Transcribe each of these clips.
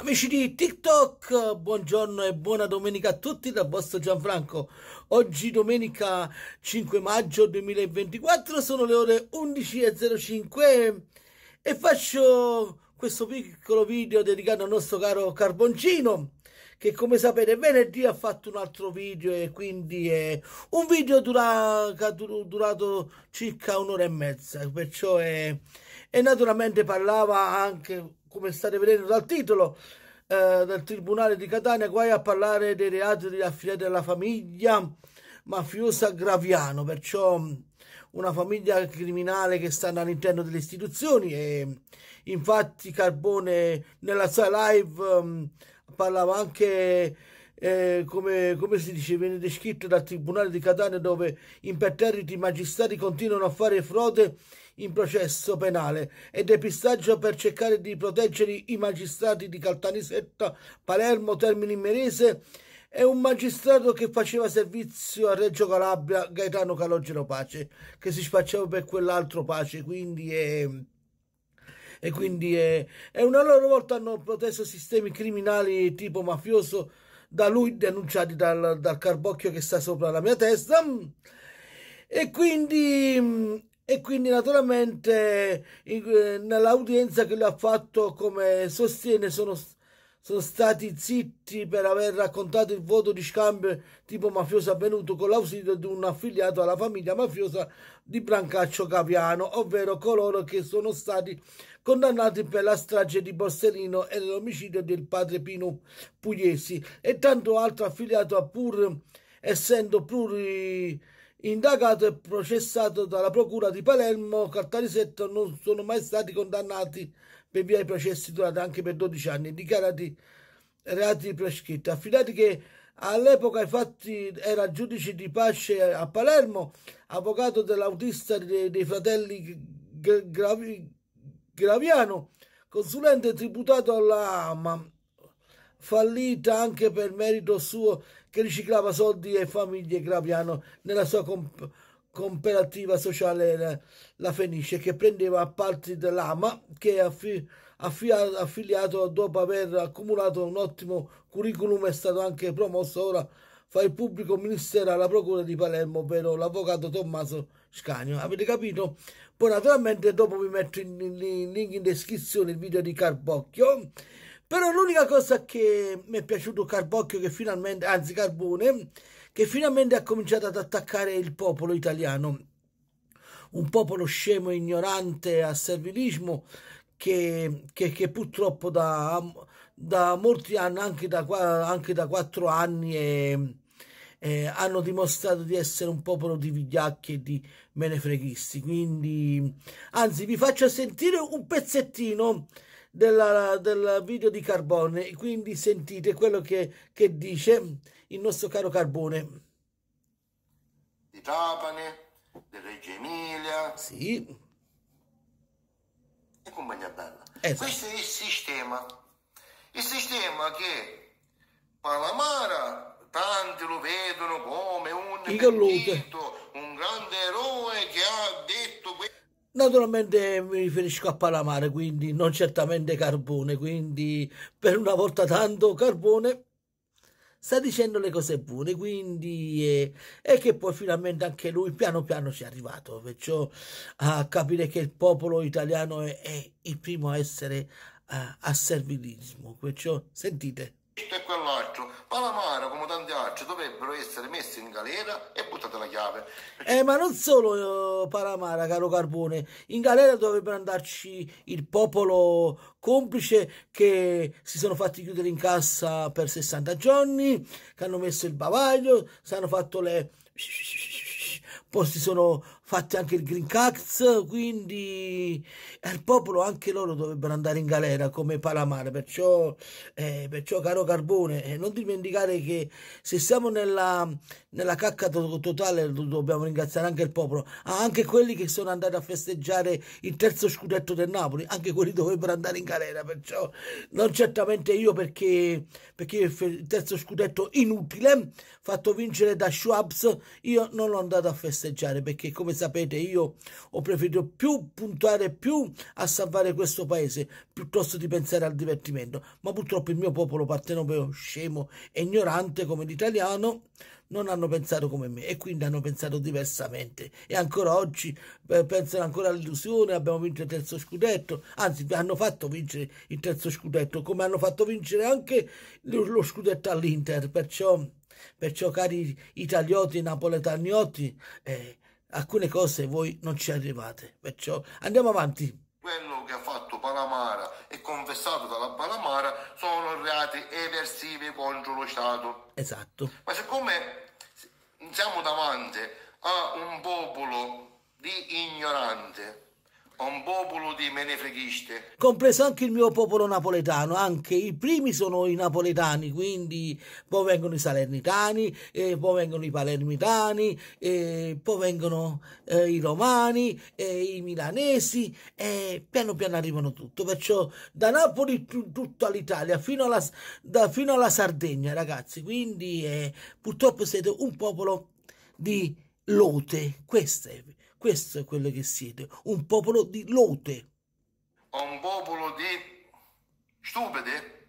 Amici di TikTok, buongiorno e buona domenica a tutti dal vostro Gianfranco. Oggi domenica 5 maggio 2024 sono le ore 11.05 e faccio questo piccolo video dedicato al nostro caro Carboncino che come sapete venerdì ha fatto un altro video e quindi è un video dura, durato circa un'ora e mezza perciò è e naturalmente parlava anche, come state vedendo dal titolo, eh, del Tribunale di Catania, guai a parlare dei reati di affidati alla famiglia mafiosa Graviano, perciò una famiglia criminale che sta all'interno delle istituzioni e infatti Carbone nella sua live um, parlava anche eh, come, come, si dice viene descritto dal Tribunale di Catania dove imperterriti magistrati continuano a fare frode in processo penale e depistaggio per cercare di proteggere i magistrati di Caltanissetta, Palermo, Termini Merese e un magistrato che faceva servizio a Reggio Calabria, Gaetano Calogero Pace, che si spacciava per quell'altro Pace, quindi è e quindi è, è una loro volta hanno proteso sistemi criminali tipo mafioso da lui denunciati dal, dal carbocchio che sta sopra la mia testa e quindi e quindi naturalmente nell'audienza che lui ha fatto come sostiene sono, sono stati zitti per aver raccontato il voto di scambio tipo mafioso avvenuto con l'ausilio di un affiliato alla famiglia mafiosa di Brancaccio Caviano ovvero coloro che sono stati condannati per la strage di Borsellino e l'omicidio del padre Pino Pugliesi e tanto altro affiliato pur essendo pluri Indagato e processato dalla Procura di Palermo, Cartarisetto non sono mai stati condannati per via dei processi durati anche per 12 anni dichiarati reati prescritti. Affidati che all'epoca infatti era giudice di pace a Palermo, avvocato dell'autista dei, dei fratelli Gravi, Graviano, consulente tributato alla AMA fallita anche per merito suo che riciclava soldi e famiglie Graviano nella sua comp cooperativa sociale la, Fenice che prendeva a parte dell'AMA che affi affi affiliato dopo aver accumulato un ottimo curriculum è stato anche promosso ora fa il pubblico ministero alla procura di Palermo, ovvero l'avvocato Tommaso Scagno. Avete capito? Poi naturalmente dopo vi metto il link in descrizione il video di Carbocchio però l'unica cosa che mi è piaciuto Carbocchio che finalmente, anzi Carbone, che finalmente ha cominciato ad attaccare il popolo italiano. Un popolo scemo, ignorante, a servilismo, che, che, che purtroppo da, da, molti anni, anche da, anche da quattro anni, è, eh, hanno dimostrato di essere un popolo di vigliacchi e di menefreghisti. Quindi, anzi, vi faccio sentire un pezzettino della, del video di Carbone, quindi sentite quello che, che dice il nostro caro Carbone. Di Trapane, del Reggio Emilia. Sì. E compagnia bella. Esatto. Questo è il sistema. Il sistema che Palamara tanti lo vedono come un pentito, un grande eroe che ha Naturalmente mi riferisco a Palamare, quindi non certamente Carbone, quindi per una volta tanto Carbone sta dicendo le cose buone, quindi eh, e che poi finalmente anche lui piano piano ci è arrivato, perciò a capire che il popolo italiano è, è il primo a essere a, eh, a servilismo, perciò sentite. Questo e quell'altro, Palamara, come tanti altri, dovrebbero essere messi in galera e buttate la chiave. Eh, ma non solo uh, Palamara, caro Carbone, in galera dovrebbero andarci il popolo complice che si sono fatti chiudere in cassa per 60 giorni, che hanno messo il bavaglio, si hanno fatto le... poi si sono fatti anche il Green Cards, quindi al popolo anche loro dovrebbero andare in galera come Palamare, perciò, eh, perciò caro Carbone, eh, non dimenticare che se siamo nella, nella cacca to totale dobbiamo ringraziare anche il popolo, ah, anche quelli che sono andati a festeggiare il terzo scudetto del Napoli, anche quelli dovrebbero andare in galera, perciò non certamente io perché, perché il terzo scudetto inutile, fatto vincere da Schwabs, io non l'ho andato a festeggiare perché come sapete, io ho preferito più puntare più a salvare questo paese piuttosto di pensare al divertimento. Ma purtroppo il mio popolo partenopeo, scemo e ignorante come l'italiano, non hanno pensato come me e quindi hanno pensato diversamente. E ancora oggi eh, pensano ancora all'illusione, abbiamo vinto il terzo scudetto, anzi hanno fatto vincere il terzo scudetto, come hanno fatto vincere anche lo, lo scudetto all'Inter. Perciò, perciò, cari italioti, napoletaniotti, eh, alcune cose voi non ci arrivate. Perciò andiamo avanti. Quello che ha fatto Palamara e confessato dalla Palamara sono reati eversivi contro lo Stato. Esatto. Ma siccome siamo davanti a un popolo di ignorante un popolo di menefreghiste. Compreso anche il mio popolo napoletano, anche i primi sono i napoletani, quindi poi vengono i salernitani, poi vengono i palermitani, poi vengono eh, i romani, eh, i milanesi, e piano piano arrivano tutto. Perciò da Napoli t- tutta l'Italia, fino alla, fino alla Sardegna, ragazzi. Quindi eh, purtroppo siete un popolo di lote, questo è questo è quello che siete, un popolo di lote. Un popolo di stupide.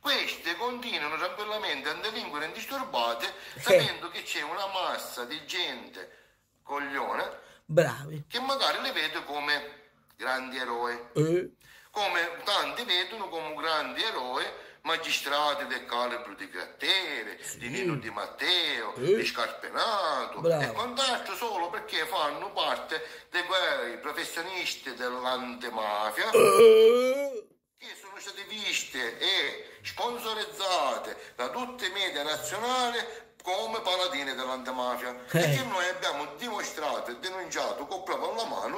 Queste continuano tranquillamente a delinquere indisturbate eh. sapendo eh. che c'è una massa di gente coglione Bravi. che magari le vede come grandi eroi. Eh. Come tanti vedono come grandi eroi magistrati del calibro di Grattere, sì. di Nino Di Matteo, eh. di Scarpenato Bravo. e quant'altro solo perché fanno parte dei quei professionisti dell'antimafia eh. che sono state viste e sponsorizzate da tutte le media nazionali come paladine dell'antimafia eh. e che noi abbiamo dimostrato e denunciato con proprio la mano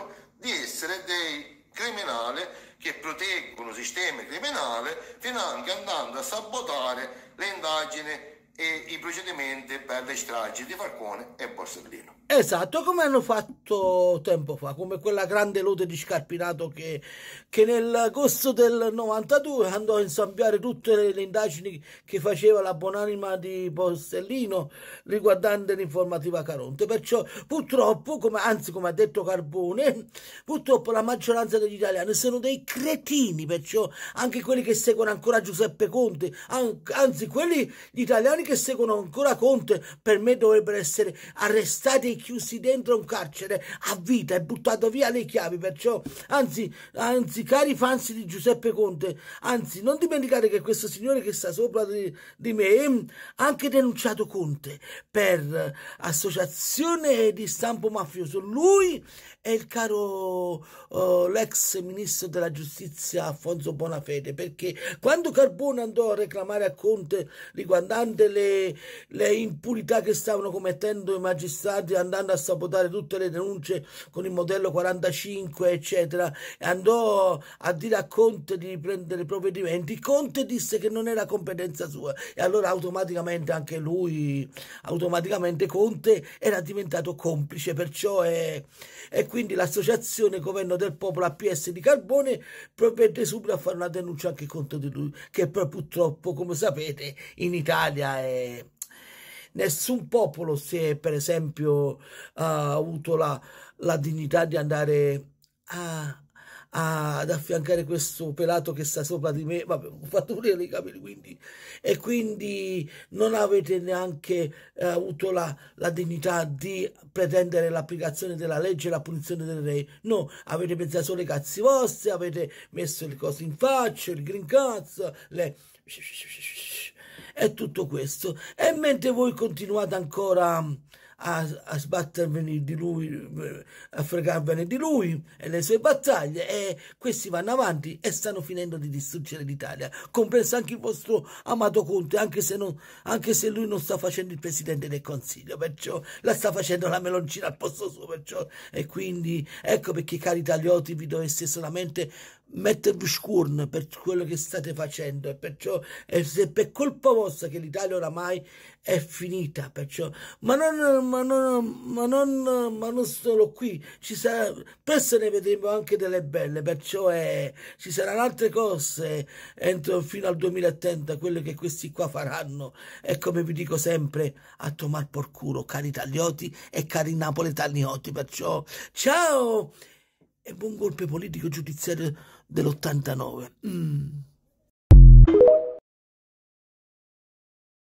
anche andando a sabotare le indagini e i procedimenti per le stragi di Falcone e Borsellino. Esatto, come hanno fatto tempo fa, come quella grande lode di Scarpinato che, che nel corso del 92 andò a insambiare tutte le, le indagini che faceva la buonanima di Borsellino riguardante l'informativa Caronte. Perciò purtroppo, come, anzi come ha detto Carbone, purtroppo la maggioranza degli italiani sono dei cretini, perciò anche quelli che seguono ancora Giuseppe Conte, an anzi quelli gli italiani che seguono ancora Conte per me dovrebbero essere arrestati e chiusi dentro un carcere a vita e buttato via le chiavi. Perciò, anzi, anzi, cari fans di Giuseppe Conte, anzi, non dimenticate che questo signore che sta sopra di, di me ha anche denunciato Conte per associazione di stampo mafioso. Lui è il caro uh, l'ex ministro della giustizia Alfonso Bonafede, perché quando Carbone andò a reclamare a Conte riguardante le, le impurità che stavano commettendo i magistrati andando a sabotare tutte le denunce con il modello 45 eccetera andò a dire a Conte di prendere provvedimenti Conte disse che non era competenza sua e allora automaticamente anche lui automaticamente Conte era diventato complice perciò è, e quindi l'associazione governo del popolo APS di Carbone provvede subito a fare una denuncia anche contro di lui che poi purtroppo come sapete in Italia è è... Eh, nessun popolo si per esempio, ha avuto la, la dignità di andare a, a, ad affiancare questo pelato che sta sopra di me, vabbè, ho fatto pulire i capelli, quindi, e quindi non avete neanche eh, avuto la, la, dignità di pretendere l'applicazione della legge e la punizione del re, no, avete pensato solo ai cazzi vostri, avete messo le cose in faccia, il green cazzo, le è tutto questo. E mentre voi continuate ancora a, a sbattervene di lui, a fregarvene di lui e le sue battaglie, e questi vanno avanti e stanno finendo di distruggere l'Italia, compreso anche il vostro amato Conte, anche se, non, anche se lui non sta facendo il presidente del Consiglio, perciò la sta facendo la meloncina al posto suo. Perciò, e quindi ecco perché, cari italioti, vi doveste solamente mettervi scorno per quello che state facendo e perciò è per colpa vostra che l'Italia oramai è finita perciò ma non ma non ma non, ma non solo qui ci sarà presto ne vedremo anche delle belle perciò è, eh, ci saranno altre cose entro fino al 2030 quello che questi qua faranno e come vi dico sempre a tomar por culo cari taglioti e cari napoletanioti perciò ciao e buon golpe politico giudiziario dell'89. Mm.